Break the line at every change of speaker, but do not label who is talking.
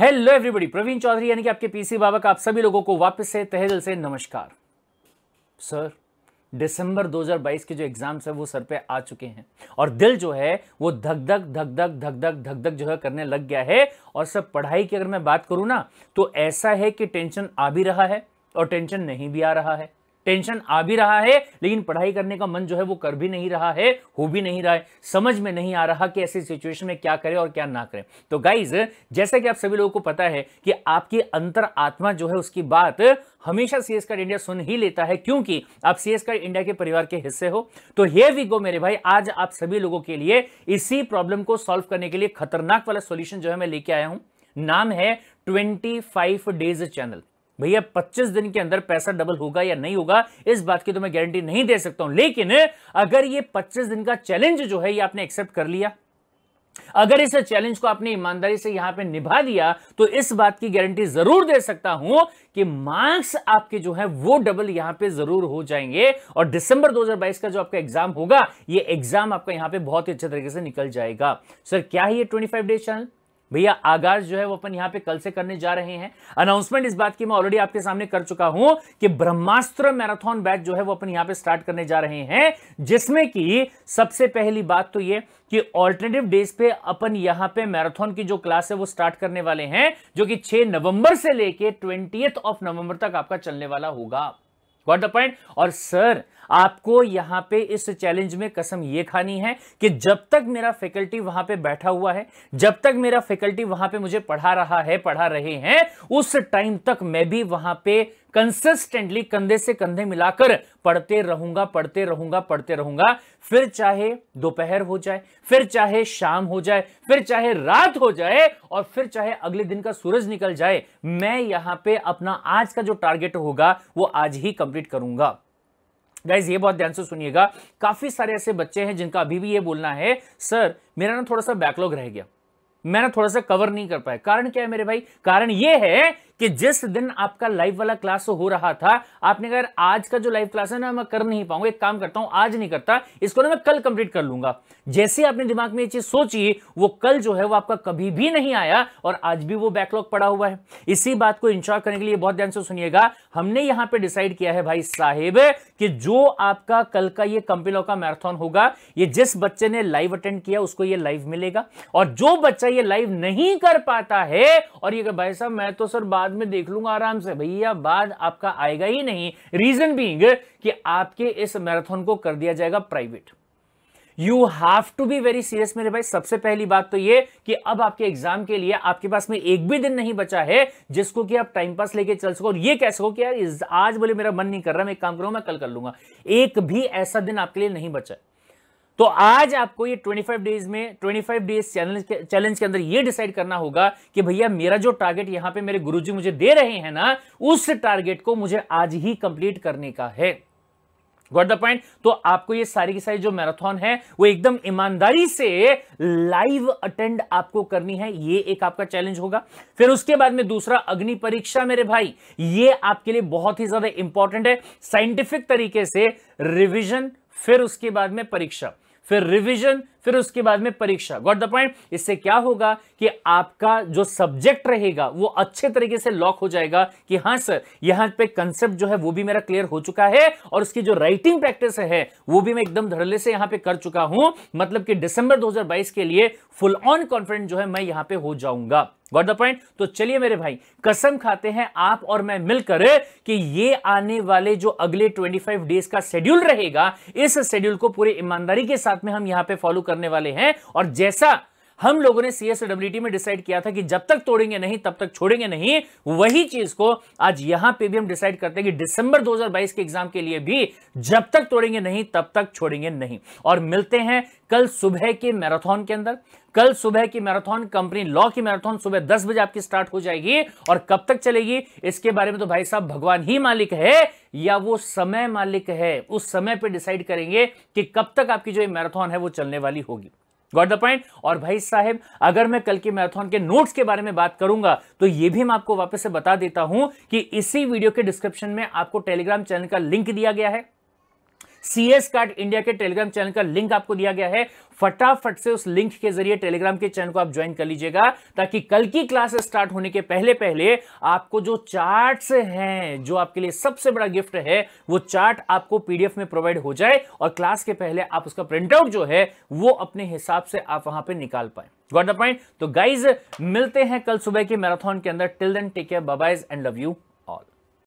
hello everybody Praveen Chaudhary यानी कि आपके पीसी बाबा का आप सभी लोगों को वापस से तहे दिल से नमस्कार सर दिसंबर 2022 के जो एग्जाम्स है वो सर पे आ चुके हैं और दिल जो है वो धक धक धक धक धक धक धक धक जो है करने लग गया है और सब पढ़ाई की अगर मैं बात करूँ ना तो ऐसा है कि टेंशन आ भी रहा है और टेंशन नहीं भी आ रहा है टेंशन आ भी रहा है लेकिन पढ़ाई करने का मन जो है वो कर भी नहीं रहा है हो भी नहीं रहा है समझ में नहीं आ रहा कि ऐसी सिचुएशन में क्या करें और क्या ना करें तो गाइज जैसा कि आप सभी लोगों को पता है कि आपकी अंतर आत्मा जो है उसकी बात हमेशा सीएस का इंडिया सुन ही लेता है क्योंकि आप सीएस का इंडिया के परिवार के हिस्से हो तो हे वी गो मेरे भाई आज आप सभी लोगों के लिए इसी प्रॉब्लम को सॉल्व करने के लिए खतरनाक वाला सोल्यूशन जो है मैं लेके आया हूं नाम है ट्वेंटी फाइव डेज चैनल भैया 25 दिन के अंदर पैसा डबल होगा या नहीं होगा इस बात की तो मैं गारंटी नहीं दे सकता हूं लेकिन अगर ये 25 दिन का चैलेंज जो है ये आपने एक्सेप्ट कर लिया अगर इस चैलेंज को आपने ईमानदारी से यहां पे निभा दिया तो इस बात की गारंटी जरूर दे सकता हूं कि मार्क्स आपके जो है वो डबल यहां पे जरूर हो जाएंगे और दिसंबर 2022 का जो आपका एग्जाम होगा ये एग्जाम आपका यहां पे बहुत ही अच्छे तरीके से निकल जाएगा सर क्या है ये 25 डेज चैनल भैया आगाज जो है वो अपन यहां पे कल से करने जा रहे हैं अनाउंसमेंट इस बात की मैं ऑलरेडी आपके सामने कर चुका हूं कि ब्रह्मास्त्र मैराथन बैच जो है वो अपन यहां पे स्टार्ट करने जा रहे हैं जिसमें कि सबसे पहली बात तो ये कि ऑल्टरनेटिव डेज पे अपन यहां पे मैराथन की जो क्लास है वो स्टार्ट करने वाले हैं जो कि छह नवंबर से लेके ट्वेंटी ऑफ नवंबर तक आपका चलने वाला होगा गॉट द पॉइंट और सर आपको यहां पे इस चैलेंज में कसम ये खानी है कि जब तक मेरा फैकल्टी वहां पे बैठा हुआ है जब तक मेरा फैकल्टी वहां पे मुझे पढ़ा रहा है पढ़ा रहे हैं उस टाइम तक मैं भी वहां पे कंसिस्टेंटली कंधे से कंधे मिलाकर पढ़ते रहूंगा पढ़ते रहूंगा पढ़ते रहूंगा फिर चाहे दोपहर हो जाए फिर चाहे शाम हो जाए फिर चाहे रात हो जाए और फिर चाहे अगले दिन का सूरज निकल जाए मैं यहां पे अपना आज का जो टारगेट होगा वो आज ही कंप्लीट करूंगा गाइज ये बहुत ध्यान से सुनिएगा काफी सारे ऐसे बच्चे हैं जिनका अभी भी ये बोलना है सर मेरा ना थोड़ा सा बैकलॉग रह गया मैंने थोड़ा सा कवर नहीं कर पाया कारण क्या है मेरे भाई कारण ये है कि जिस दिन आपका लाइव वाला क्लास हो रहा था आपने कहा आज का जो लाइव क्लास है ना मैं कर नहीं पाऊंगा एक काम करता हूं आज नहीं करता इसको ना मैं कल कंप्लीट कर लूंगा जैसे आपने दिमाग में ये चीज सोची वो कल जो है वो आपका कभी भी नहीं आया और आज भी वो बैकलॉग पड़ा हुआ है इसी बात को इंश्योर करने के लिए बहुत ध्यान से सुनिएगा हमने यहां पर डिसाइड किया है भाई साहेब कि जो आपका कल का ये कंपिलो का मैराथन होगा ये जिस बच्चे ने लाइव अटेंड किया उसको ये लाइव मिलेगा और जो बच्चा ये लाइव नहीं कर पाता है और ये भाई साहब मैं तो सर बात बाद में देख लूंगा आराम से भैया बाद आपका आएगा ही नहीं रीजन बींग कि आपके इस मैराथन को कर दिया जाएगा private you have to be very serious मेरे भाई सबसे पहली बात तो ये कि अब आपके एग्जाम के लिए आपके पास में एक भी दिन नहीं बचा है जिसको कि आप टाइम पास लेके चल सको और ये कह सको कि यार आज बोले मेरा मन नहीं कर रहा मैं एक काम करूं मैं कल कर लूंगा एक भी ऐसा दिन आपके लिए नहीं बचा है तो आज आपको ये 25 डेज में 25 डेज चैलेंज के चैलेंज के अंदर ये डिसाइड करना होगा कि भैया मेरा जो टारगेट यहां पे मेरे गुरुजी मुझे दे रहे हैं ना उस टारगेट को मुझे आज ही कंप्लीट करने का है गॉट द पॉइंट तो आपको ये सारी की सारी जो मैराथन है वो एकदम ईमानदारी से लाइव अटेंड आपको करनी है ये एक आपका चैलेंज होगा फिर उसके बाद में दूसरा अग्नि परीक्षा मेरे भाई ये आपके लिए बहुत ही ज्यादा इंपॉर्टेंट है साइंटिफिक तरीके से रिविजन फिर उसके बाद में परीक्षा في الريفيجن फिर उसके बाद में परीक्षा गॉट द पॉइंट इससे क्या होगा कि आपका जो सब्जेक्ट रहेगा वो अच्छे तरीके से लॉक हो जाएगा कि हाँ सर यहाँ पे कंसेप्ट जो है वो भी मेरा क्लियर हो चुका है और उसकी जो राइटिंग प्रैक्टिस है वो भी मैं एकदम धड़ले से यहाँ पे कर चुका हूं मतलब कि दिसंबर 2022 के लिए फुल ऑन कॉन्फिडेंट जो है मैं यहाँ पे हो जाऊंगा गॉट द पॉइंट तो चलिए मेरे भाई कसम खाते हैं आप और मैं मिलकर कि ये आने वाले जो अगले 25 डेज का शेड्यूल रहेगा इस शेड्यूल को पूरी ईमानदारी के साथ में हम यहां पे फॉलो कर करने वाले हैं और जैसा हम लोगों ने सीएसडब्ल्यूटी में डिसाइड किया था कि जब तक तोड़ेंगे नहीं तब तक छोड़ेंगे नहीं वही चीज को आज यहां पे भी हम डिसाइड करते हैं कि दिसंबर 2022 के एग्जाम के लिए भी जब तक तोड़ेंगे नहीं तब तक छोड़ेंगे नहीं और मिलते हैं कल सुबह के मैराथन के अंदर कल सुबह की मैराथन कंपनी लॉ की मैराथन सुबह दस बजे आपकी स्टार्ट हो जाएगी और कब तक चलेगी इसके बारे में तो भाई साहब भगवान ही मालिक है या वो समय मालिक है उस समय पे डिसाइड करेंगे कि कब तक आपकी जो मैराथन है वो चलने वाली होगी गॉट द पॉइंट और भाई साहब अगर मैं कल के मैराथन के नोट्स के बारे में बात करूंगा तो ये भी मैं आपको वापस से बता देता हूं कि इसी वीडियो के डिस्क्रिप्शन में आपको टेलीग्राम चैनल का लिंक दिया गया है एस कार्ड इंडिया के टेलीग्राम चैनल का लिंक आपको दिया गया है फटाफट से उस लिंक के जरिए टेलीग्राम के चैनल को आप ज्वाइन कर लीजिएगा ताकि कल की क्लास स्टार्ट होने के पहले पहले आपको जो चार्ट्स हैं जो आपके लिए सबसे बड़ा गिफ्ट है वो चार्ट आपको पीडीएफ में प्रोवाइड हो जाए और क्लास के पहले आप उसका प्रिंटआउट जो है वो अपने हिसाब से आप वहां पर निकाल पाए गॉट द पॉइंट तो गाइज मिलते हैं कल सुबह के मैराथन के अंदर टिल देन टेक केयर बाबाइज एंड लव यू